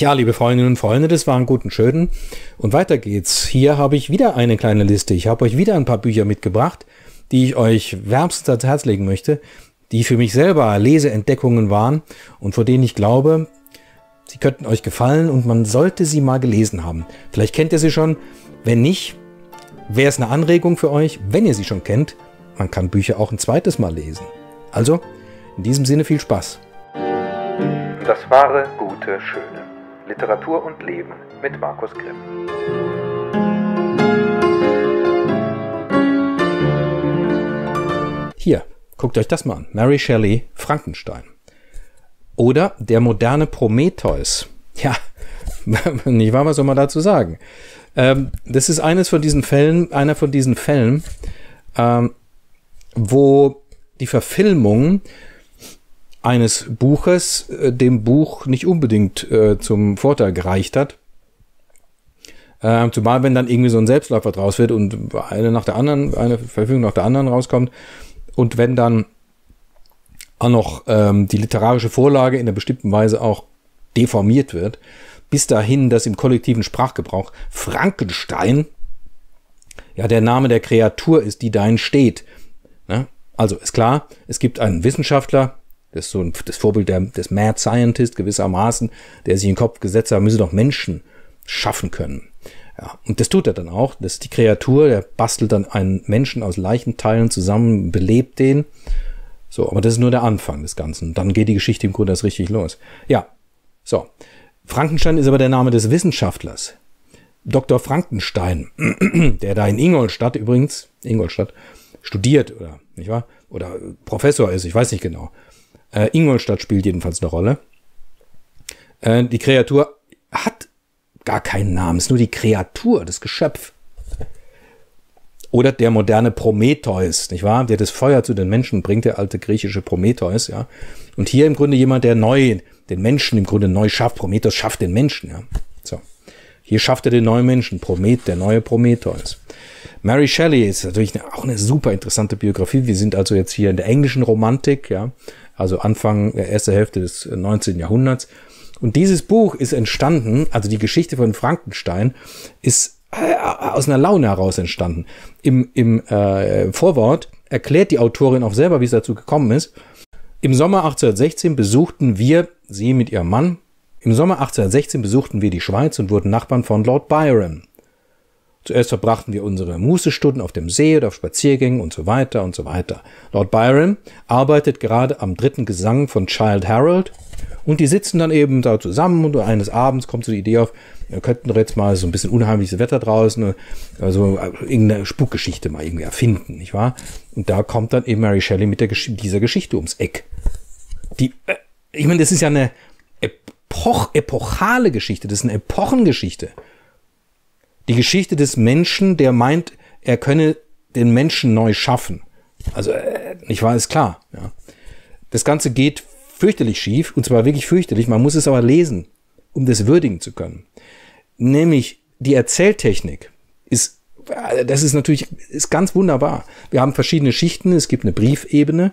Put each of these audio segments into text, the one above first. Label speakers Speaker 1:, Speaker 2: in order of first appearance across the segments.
Speaker 1: Tja, liebe Freundinnen und Freunde, das waren guten Schönen. Und weiter geht's. Hier habe ich wieder eine kleine Liste. Ich habe euch wieder ein paar Bücher mitgebracht, die ich euch wärmstens ans Herz legen möchte, die für mich selber Leseentdeckungen waren und vor denen ich glaube, sie könnten euch gefallen und man sollte sie mal gelesen haben. Vielleicht kennt ihr sie schon. Wenn nicht, wäre es eine Anregung für euch, wenn ihr sie schon kennt. Man kann Bücher auch ein zweites Mal lesen. Also, in diesem Sinne viel Spaß. Das wahre, gute, schön. Literatur und Leben mit Markus Grimm. Hier, guckt euch das mal an. Mary Shelley, Frankenstein. Oder der moderne Prometheus. Ja, nicht wahr, was soll man dazu sagen? Ähm, das ist eines von diesen Fällen, einer von diesen Fällen, ähm, wo die Verfilmung eines Buches äh, dem Buch nicht unbedingt äh, zum Vorteil gereicht hat. Äh, zumal wenn dann irgendwie so ein Selbstläufer draus wird und eine nach der anderen, eine Verfügung nach der anderen rauskommt und wenn dann auch noch ähm, die literarische Vorlage in einer bestimmten Weise auch deformiert wird, bis dahin, dass im kollektiven Sprachgebrauch Frankenstein ja der Name der Kreatur ist, die dahin steht. Ne? Also ist klar, es gibt einen Wissenschaftler, das ist so ein, das Vorbild der, des Mad Scientist gewissermaßen, der sich in den Kopf gesetzt hat, müsse doch Menschen schaffen können. Ja, und das tut er dann auch. Das ist die Kreatur, der bastelt dann einen Menschen aus Leichenteilen zusammen, belebt den. So, aber das ist nur der Anfang des Ganzen. Dann geht die Geschichte im Grunde erst richtig los. Ja, so. Frankenstein ist aber der Name des Wissenschaftlers. Dr. Frankenstein, der da in Ingolstadt übrigens, Ingolstadt, studiert oder, nicht wahr? Oder Professor ist, ich weiß nicht genau. Äh, Ingolstadt spielt jedenfalls eine Rolle. Äh, die Kreatur hat gar keinen Namen, ist nur die Kreatur, das Geschöpf. Oder der moderne Prometheus, nicht wahr? Der das Feuer zu den Menschen bringt, der alte griechische Prometheus, ja. Und hier im Grunde jemand, der neu, den Menschen im Grunde neu schafft. Prometheus schafft den Menschen, ja. So. Hier schafft er den neuen Menschen, Promet, der neue Prometheus. Mary Shelley ist natürlich auch eine super interessante Biografie. Wir sind also jetzt hier in der englischen Romantik, ja also Anfang der äh, erste Hälfte des 19. Äh, Jahrhunderts. Und dieses Buch ist entstanden, also die Geschichte von Frankenstein ist äh, aus einer Laune heraus entstanden. Im, im äh, Vorwort erklärt die Autorin auch selber, wie es dazu gekommen ist. Im Sommer 1816 besuchten wir sie mit ihrem Mann. Im Sommer 1816 besuchten wir die Schweiz und wurden Nachbarn von Lord Byron. Zuerst verbrachten wir unsere Mußestunden auf dem See oder auf Spaziergängen und so weiter und so weiter. Lord Byron arbeitet gerade am dritten Gesang von Child Harold und die sitzen dann eben da zusammen und eines Abends kommt so die Idee auf, wir könnten doch jetzt mal so ein bisschen unheimliches Wetter draußen, also äh, irgendeine Spukgeschichte mal irgendwie erfinden, nicht wahr? Und da kommt dann eben Mary Shelley mit der Gesch dieser Geschichte ums Eck. Die, äh, ich meine, das ist ja eine Epoch epochale Geschichte, das ist eine Epochengeschichte die Geschichte des Menschen, der meint, er könne den Menschen neu schaffen. Also, äh, ich war es klar. Ja. Das Ganze geht fürchterlich schief, und zwar wirklich fürchterlich. Man muss es aber lesen, um das würdigen zu können. Nämlich die Erzähltechnik ist äh, das ist natürlich ist ganz wunderbar. Wir haben verschiedene Schichten. Es gibt eine Briefebene,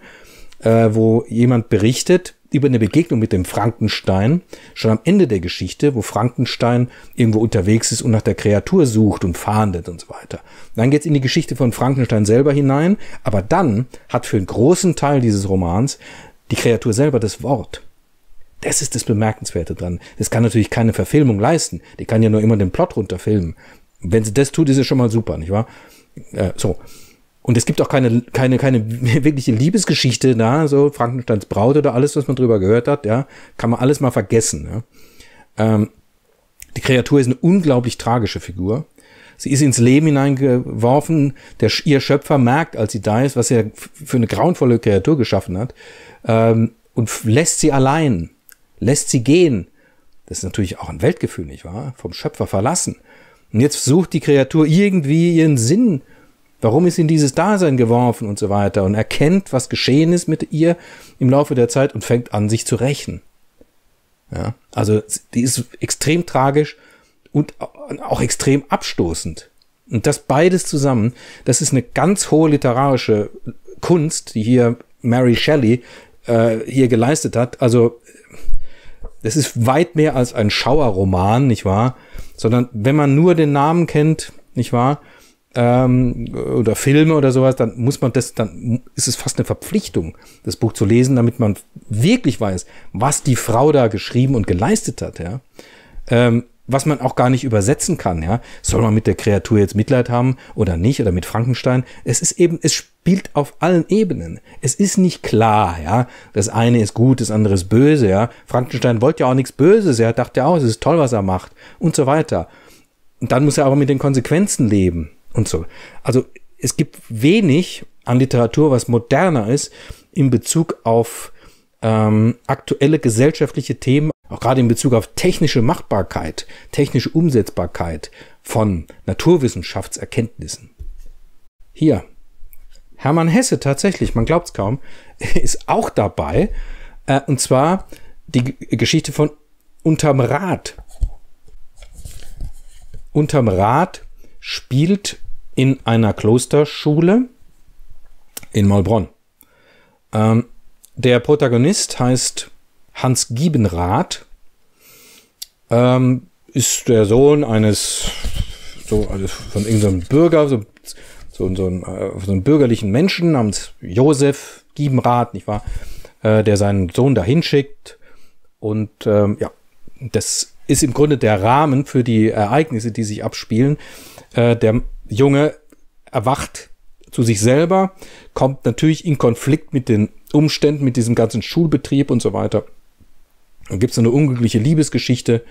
Speaker 1: äh, wo jemand berichtet, über eine Begegnung mit dem Frankenstein, schon am Ende der Geschichte, wo Frankenstein irgendwo unterwegs ist und nach der Kreatur sucht und fahndet und so weiter. Dann geht's in die Geschichte von Frankenstein selber hinein, aber dann hat für einen großen Teil dieses Romans die Kreatur selber das Wort. Das ist das Bemerkenswerte dran. Das kann natürlich keine Verfilmung leisten. Die kann ja nur immer den Plot runterfilmen. Wenn sie das tut, ist es schon mal super, nicht wahr? Äh, so. Und es gibt auch keine, keine, keine wirkliche Liebesgeschichte da, so Frankensteins Braut oder alles, was man drüber gehört hat, ja, kann man alles mal vergessen. Ja. Ähm, die Kreatur ist eine unglaublich tragische Figur. Sie ist ins Leben hineingeworfen. Der, ihr Schöpfer merkt, als sie da ist, was er für eine grauenvolle Kreatur geschaffen hat, ähm, und lässt sie allein, lässt sie gehen. Das ist natürlich auch ein Weltgefühl, nicht wahr? Vom Schöpfer verlassen. Und jetzt sucht die Kreatur irgendwie ihren Sinn Warum ist in dieses Dasein geworfen und so weiter und erkennt, was geschehen ist mit ihr im Laufe der Zeit und fängt an, sich zu rächen. Ja, also die ist extrem tragisch und auch extrem abstoßend. Und das beides zusammen, das ist eine ganz hohe literarische Kunst, die hier Mary Shelley äh, hier geleistet hat. Also das ist weit mehr als ein Schauerroman, nicht wahr? Sondern wenn man nur den Namen kennt, nicht wahr? ähm, oder Filme oder sowas, dann muss man das, dann ist es fast eine Verpflichtung, das Buch zu lesen, damit man wirklich weiß, was die Frau da geschrieben und geleistet hat, ja. Ähm, was man auch gar nicht übersetzen kann, ja. Soll man mit der Kreatur jetzt Mitleid haben oder nicht oder mit Frankenstein? Es ist eben, es spielt auf allen Ebenen. Es ist nicht klar, ja. Das eine ist gut, das andere ist böse, ja. Frankenstein wollte ja auch nichts Böses, er dachte ja auch, es ist toll, was er macht und so weiter. Und dann muss er aber mit den Konsequenzen leben und so. Also es gibt wenig an Literatur, was moderner ist in Bezug auf ähm, aktuelle gesellschaftliche Themen, auch gerade in Bezug auf technische Machbarkeit, technische Umsetzbarkeit von Naturwissenschaftserkenntnissen. Hier, Hermann Hesse tatsächlich, man glaubt es kaum, ist auch dabei, äh, und zwar die G Geschichte von Unterm Rad. Unterm Rad spielt in einer Klosterschule in Maulbronn. Ähm, der Protagonist heißt Hans Giebenrath, ähm, ist der Sohn eines so, also von irgendeinem Bürger, so, so, so, einen, äh, so einen bürgerlichen Menschen namens Josef Giebenrath, nicht wahr? Äh, der seinen Sohn dahin schickt. Und ähm, ja, das ist im Grunde der Rahmen für die Ereignisse, die sich abspielen. Äh, der Junge erwacht zu sich selber, kommt natürlich in Konflikt mit den Umständen, mit diesem ganzen Schulbetrieb und so weiter. Dann gibt es eine unglückliche Liebesgeschichte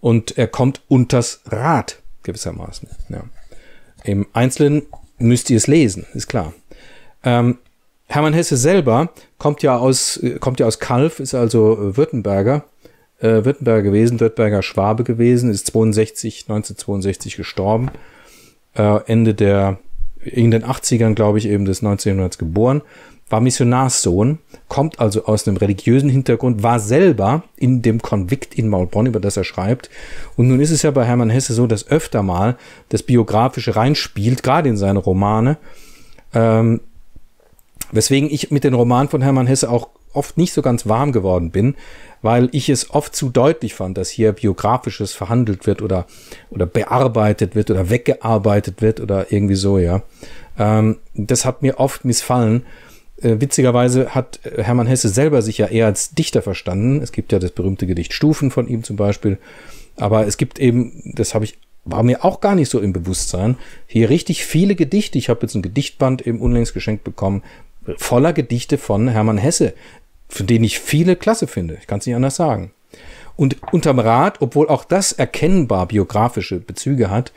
Speaker 1: und er kommt unters Rad gewissermaßen. Ja. Im Einzelnen müsst ihr es lesen, ist klar. Ähm, Hermann Hesse selber kommt ja aus, kommt ja aus Kalf, ist also äh, Württemberger, äh, Württemberger gewesen, Württemberger Schwabe gewesen, ist 62, 1962 gestorben äh, Ende der, in den 80ern, glaube ich, eben des 1900s geboren, war Missionarssohn, kommt also aus einem religiösen Hintergrund, war selber in dem Konvikt in Maulbronn, über das er schreibt. Und nun ist es ja bei Hermann Hesse so, dass öfter mal das Biografische reinspielt, gerade in seine Romane. Ähm, weswegen ich mit den Romanen von Hermann Hesse auch oft nicht so ganz warm geworden bin, weil ich es oft zu deutlich fand, dass hier biografisches verhandelt wird oder, oder bearbeitet wird oder weggearbeitet wird oder irgendwie so, ja. Ähm, das hat mir oft missfallen. Äh, witzigerweise hat äh, Hermann Hesse selber sich ja eher als Dichter verstanden. Es gibt ja das berühmte Gedicht Stufen von ihm zum Beispiel. Aber es gibt eben, das habe ich war mir auch gar nicht so im Bewusstsein. Hier richtig viele Gedichte. Ich habe jetzt ein Gedichtband eben unlängst geschenkt bekommen, voller Gedichte von Hermann Hesse von denen ich viele klasse finde. Ich kann es nicht anders sagen. Und unterm Rad, obwohl auch das erkennbar biografische Bezüge hat,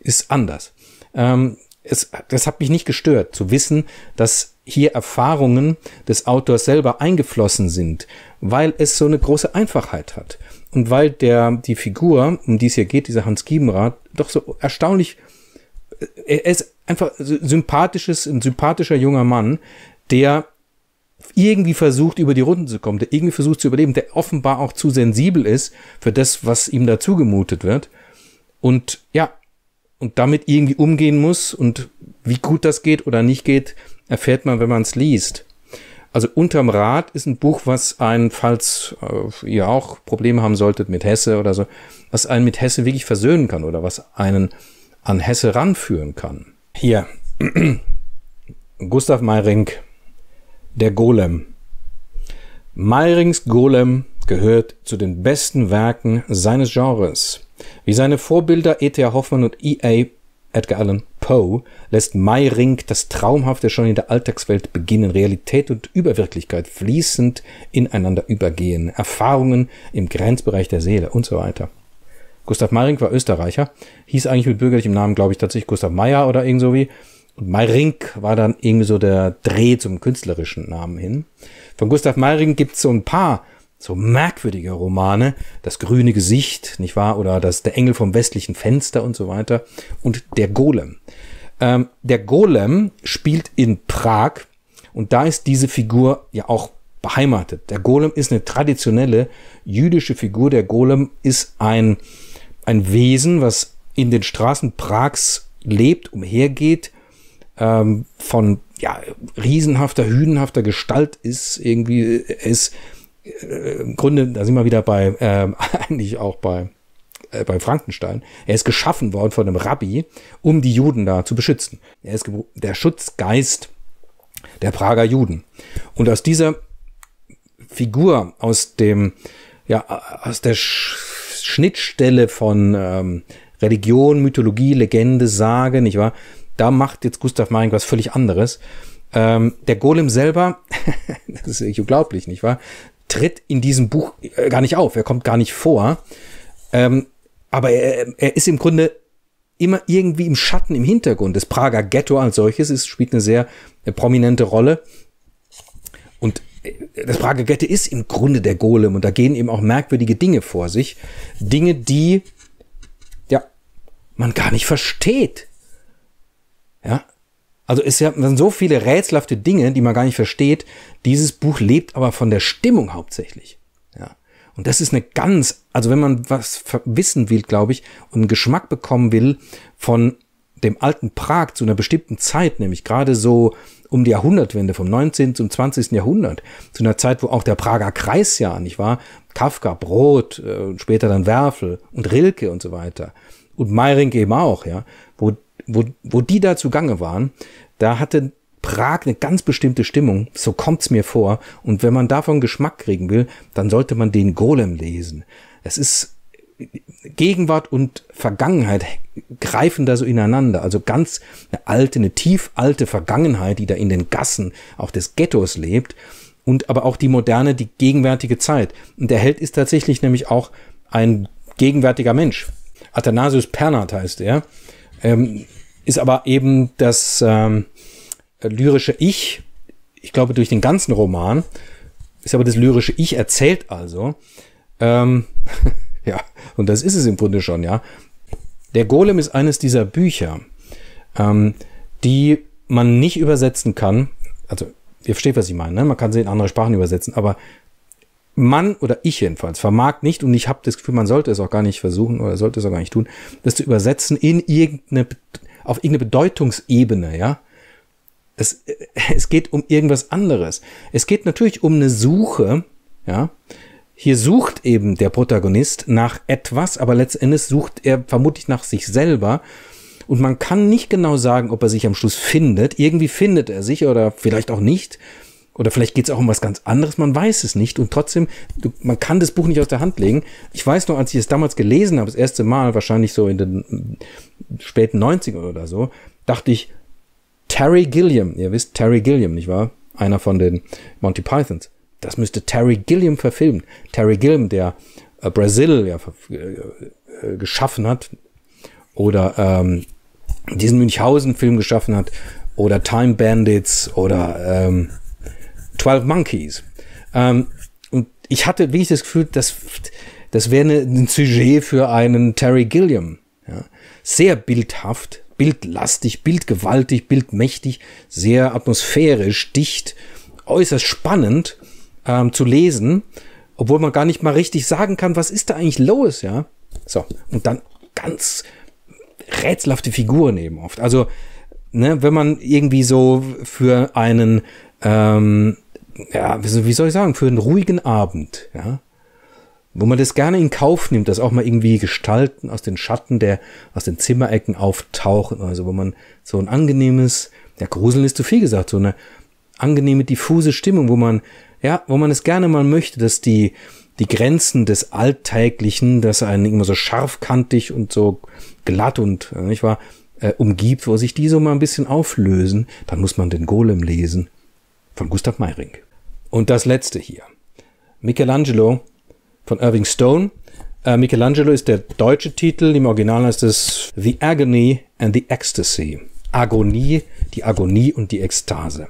Speaker 1: ist anders. Ähm, es, das hat mich nicht gestört, zu wissen, dass hier Erfahrungen des Autors selber eingeflossen sind, weil es so eine große Einfachheit hat. Und weil der, die Figur, um die es hier geht, dieser Hans Giebenrath, doch so erstaunlich, äh, er ist einfach sympathisches, ein sympathischer junger Mann, der irgendwie versucht, über die Runden zu kommen, der irgendwie versucht zu überleben, der offenbar auch zu sensibel ist für das, was ihm da zugemutet wird. Und ja, und damit irgendwie umgehen muss und wie gut das geht oder nicht geht, erfährt man, wenn man es liest. Also unterm Rad ist ein Buch, was einen, falls äh, ihr auch Probleme haben solltet mit Hesse oder so, was einen mit Hesse wirklich versöhnen kann oder was einen an Hesse ranführen kann. Hier, Gustav Meyrink, der Golem. Meirings Golem gehört zu den besten Werken seines Genres. Wie seine Vorbilder E.T.A. Hoffmann und E.A. Edgar Allan Poe lässt Meyring das Traumhafte schon in der Alltagswelt beginnen, Realität und Überwirklichkeit fließend ineinander übergehen, Erfahrungen im Grenzbereich der Seele und so weiter. Gustav Meyring war Österreicher, hieß eigentlich mit bürgerlichem Namen, glaube ich, tatsächlich Gustav Meyer oder irgend so wie und Meyrink war dann irgendwie so der Dreh zum künstlerischen Namen hin. Von Gustav Meiring gibt es so ein paar so merkwürdige Romane, das grüne Gesicht, nicht wahr? Oder das der Engel vom westlichen Fenster und so weiter und der Golem. Ähm, der Golem spielt in Prag und da ist diese Figur ja auch beheimatet. Der Golem ist eine traditionelle jüdische Figur. Der Golem ist ein ein Wesen, was in den Straßen Prags lebt, umhergeht ähm, von ja, riesenhafter, hünenhafter Gestalt ist, irgendwie äh, ist äh, im Grunde, da sind wir wieder bei, äh, eigentlich auch bei, äh, bei Frankenstein. Er ist geschaffen worden von einem Rabbi, um die Juden da zu beschützen. Er ist der Schutzgeist der Prager Juden. Und aus dieser Figur, aus dem, ja, aus der Sch Schnittstelle von ähm, Religion, Mythologie, Legende, Sage, nicht wahr? Da macht jetzt Gustav Maring was völlig anderes. Ähm, der Golem selber, das ist wirklich unglaublich, nicht wahr? Tritt in diesem Buch äh, gar nicht auf. Er kommt gar nicht vor. Ähm, aber er, er ist im Grunde immer irgendwie im Schatten, im Hintergrund. Das Prager Ghetto als solches ist, spielt eine sehr äh, prominente Rolle. Und äh, das Prager Ghetto ist im Grunde der Golem und da gehen eben auch merkwürdige Dinge vor sich. Dinge, die ja, man gar nicht versteht. Ja, also es sind so viele rätselhafte Dinge, die man gar nicht versteht. Dieses Buch lebt aber von der Stimmung hauptsächlich. Ja. Und das ist eine ganz, also wenn man was wissen will, glaube ich, und einen Geschmack bekommen will von dem alten Prag zu einer bestimmten Zeit, nämlich gerade so um die Jahrhundertwende vom 19. zum 20. Jahrhundert, zu einer Zeit, wo auch der Prager Kreis ja, nicht wahr? Kafka, Brot, äh, später dann Werfel und Rilke und so weiter. Und Meiring eben auch, ja, wo wo, wo die da zugange waren, da hatte Prag eine ganz bestimmte Stimmung, so kommt's mir vor. Und wenn man davon Geschmack kriegen will, dann sollte man den Golem lesen. Es ist Gegenwart und Vergangenheit greifen da so ineinander. Also ganz eine alte, eine tief alte Vergangenheit, die da in den Gassen auch des Ghettos lebt. Und aber auch die moderne, die gegenwärtige Zeit. Und der Held ist tatsächlich nämlich auch ein gegenwärtiger Mensch. Athanasius Pernat heißt er ähm, ist aber eben das ähm, lyrische Ich, ich glaube durch den ganzen Roman, ist aber das lyrische Ich erzählt also. Ähm, ja, und das ist es im Grunde schon, ja. Der Golem ist eines dieser Bücher, ähm, die man nicht übersetzen kann. Also, ihr versteht, was ich meine, ne? Man kann sie in andere Sprachen übersetzen, aber man oder ich jedenfalls vermag nicht, und ich habe das Gefühl, man sollte es auch gar nicht versuchen oder sollte es auch gar nicht tun, das zu übersetzen in irgendeine, auf irgendeine Bedeutungsebene, ja. Es, äh, es geht um irgendwas anderes. Es geht natürlich um eine Suche, ja. Hier sucht eben der Protagonist nach etwas, aber letztendlich sucht er vermutlich nach sich selber. Und man kann nicht genau sagen, ob er sich am Schluss findet. Irgendwie findet er sich oder vielleicht auch nicht. Oder vielleicht geht es auch um was ganz anderes, man weiß es nicht. Und trotzdem, du, man kann das Buch nicht aus der Hand legen. Ich weiß noch, als ich es damals gelesen habe, das erste Mal, wahrscheinlich so in den späten 90ern oder so, dachte ich, Terry Gilliam, ihr wisst, Terry Gilliam, nicht wahr? Einer von den Monty Pythons. Das müsste Terry Gilliam verfilmen. Terry Gilliam, der äh, Brasil ja, äh, äh, geschaffen hat. Oder ähm, diesen Münchhausen-Film geschaffen hat. Oder Time Bandits. Oder... Ähm, 12 Monkeys. Ähm, und ich hatte wirklich das Gefühl, dass das wäre ein Sujet für einen Terry Gilliam. Ja. Sehr bildhaft, bildlastig, bildgewaltig, bildmächtig, sehr atmosphärisch, dicht, äußerst spannend ähm, zu lesen, obwohl man gar nicht mal richtig sagen kann, was ist da eigentlich los, ja. So, und dann ganz rätselhafte Figuren eben oft. Also, ne, wenn man irgendwie so für einen ähm, ja, also wie soll ich sagen, für einen ruhigen Abend, ja, wo man das gerne in Kauf nimmt, dass auch mal irgendwie Gestalten aus den Schatten der, aus den Zimmerecken auftauchen, also wo man so ein angenehmes, ja, Gruseln ist zu viel gesagt, so eine angenehme, diffuse Stimmung, wo man, ja, wo man es gerne mal möchte, dass die, die Grenzen des Alltäglichen, dass einen immer so scharfkantig und so glatt und, äh, nicht wahr, äh, umgibt, wo sich die so mal ein bisschen auflösen, dann muss man den Golem lesen von Gustav Meiring. Und das letzte hier. Michelangelo von Irving Stone. Äh, Michelangelo ist der deutsche Titel. Im Original heißt es The Agony and the Ecstasy. Agonie, die Agonie und die Ekstase.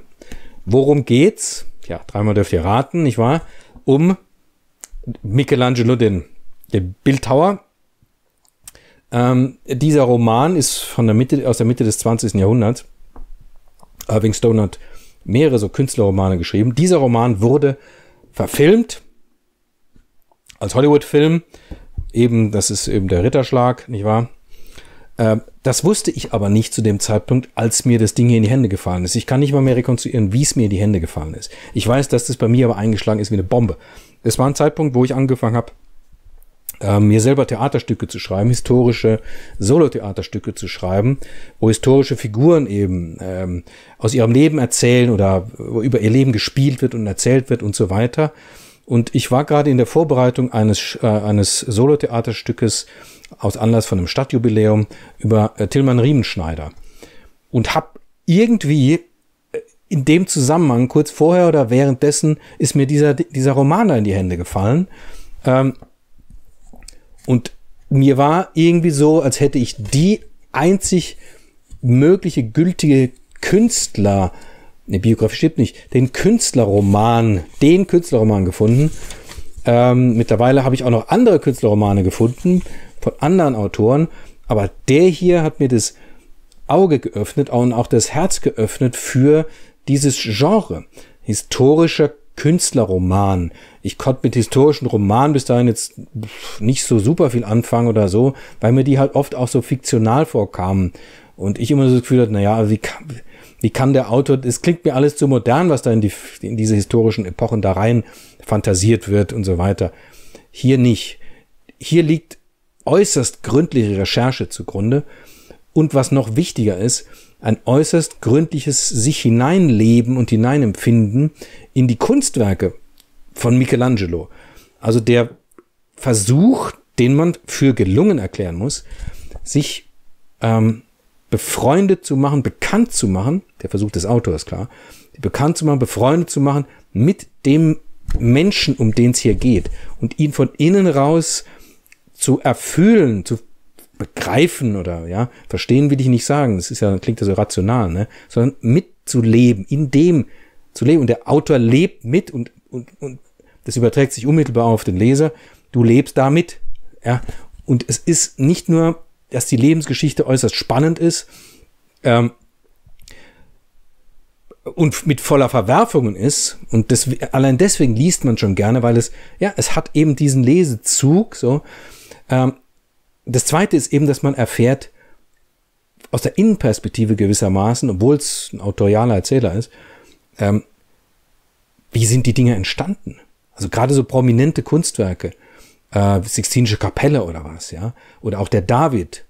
Speaker 1: Worum geht's? Ja, dreimal dürft ihr raten, nicht wahr? Um Michelangelo, den, den Bildhauer. Ähm, dieser Roman ist von der Mitte, aus der Mitte des 20. Jahrhunderts. Irving Stone hat mehrere so Künstlerromane geschrieben. Dieser Roman wurde verfilmt als Hollywood-Film. Eben, das ist eben der Ritterschlag, nicht wahr? Ähm, das wusste ich aber nicht zu dem Zeitpunkt, als mir das Ding hier in die Hände gefallen ist. Ich kann nicht mal mehr rekonstruieren, wie es mir in die Hände gefallen ist. Ich weiß, dass das bei mir aber eingeschlagen ist wie eine Bombe. Es war ein Zeitpunkt, wo ich angefangen habe, äh, mir selber Theaterstücke zu schreiben, historische Solo-Theaterstücke zu schreiben, wo historische Figuren eben ähm, aus ihrem Leben erzählen oder über ihr Leben gespielt wird und erzählt wird und so weiter. Und ich war gerade in der Vorbereitung eines, äh, eines Solo-Theaterstückes aus Anlass von einem Stadtjubiläum über äh, Tillmann Riemenschneider und habe irgendwie äh, in dem Zusammenhang, kurz vorher oder währenddessen, ist mir dieser, dieser Roman da in die Hände gefallen. Ähm, und mir war irgendwie so, als hätte ich die einzig mögliche gültige Künstler, ne, Biografie stimmt nicht, den Künstlerroman, den Künstlerroman gefunden. Ähm, mittlerweile habe ich auch noch andere Künstlerromane gefunden von anderen Autoren, aber der hier hat mir das Auge geöffnet und auch das Herz geöffnet für dieses Genre. Historischer Künstlerroman. Ich konnte mit historischen Romanen bis dahin jetzt nicht so super viel anfangen oder so, weil mir die halt oft auch so fiktional vorkamen. Und ich immer so das Gefühl hatte, naja, also wie kann, wie kann der Autor, es klingt mir alles zu modern, was da in, die, in diese historischen Epochen da rein fantasiert wird und so weiter. Hier nicht. Hier liegt äußerst gründliche Recherche zugrunde. Und was noch wichtiger ist, ein äußerst gründliches sich hineinleben und hineinempfinden in die Kunstwerke von Michelangelo. Also der Versuch, den man für gelungen erklären muss, sich ähm, befreundet zu machen, bekannt zu machen, der Versuch des Autors, klar, bekannt zu machen, befreundet zu machen mit dem Menschen, um den es hier geht und ihn von innen raus zu erfüllen, zu begreifen oder ja, verstehen will ich nicht sagen, das ist ja, klingt ja so rational, ne? Sondern mitzuleben, in dem zu leben. Und der Autor lebt mit und, und, und das überträgt sich unmittelbar auf den Leser. Du lebst damit. Ja? Und es ist nicht nur, dass die Lebensgeschichte äußerst spannend ist ähm, und mit voller Verwerfungen ist. Und das, allein deswegen liest man schon gerne, weil es, ja, es hat eben diesen Lesezug, so. Ähm, das Zweite ist eben, dass man erfährt, aus der Innenperspektive gewissermaßen, obwohl es ein autorialer Erzähler ist, ähm, wie sind die Dinge entstanden? Also gerade so prominente Kunstwerke, äh, Sixtinische Kapelle oder was, ja, oder auch der David,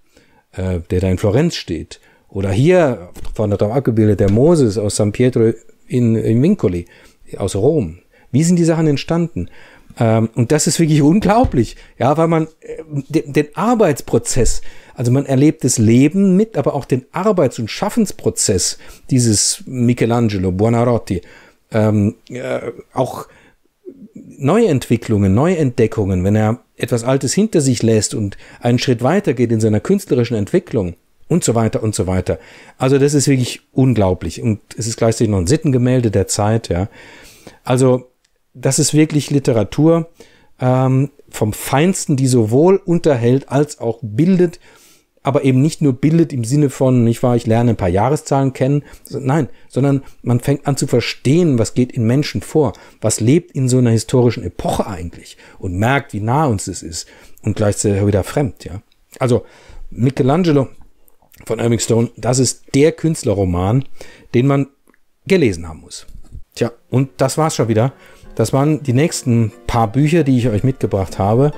Speaker 1: äh, der da in Florenz steht, oder hier vorne drauf abgebildet der Moses aus San Pietro in, in Vincoli aus Rom. Wie sind die Sachen entstanden? Ähm, und das ist wirklich unglaublich, ja, weil man äh, den, den Arbeitsprozess, also man erlebt das Leben mit, aber auch den Arbeits- und Schaffensprozess dieses Michelangelo, Buonarroti, ähm, äh, auch Neuentwicklungen, Neuentdeckungen, wenn er etwas Altes hinter sich lässt und einen Schritt weitergeht in seiner künstlerischen Entwicklung und so weiter und so weiter. Also das ist wirklich unglaublich und es ist gleichzeitig noch ein Sittengemälde der Zeit, ja. Also das ist wirklich Literatur ähm, vom Feinsten, die sowohl unterhält als auch bildet, aber eben nicht nur bildet im Sinne von, nicht wahr, ich lerne ein paar Jahreszahlen kennen, nein, sondern man fängt an zu verstehen, was geht in Menschen vor, was lebt in so einer historischen Epoche eigentlich und merkt, wie nah uns das ist und gleichzeitig wieder fremd, ja. Also Michelangelo von Irving Stone, das ist der Künstlerroman, den man gelesen haben muss. Tja, und das war's schon wieder das waren die nächsten paar Bücher, die ich euch mitgebracht habe.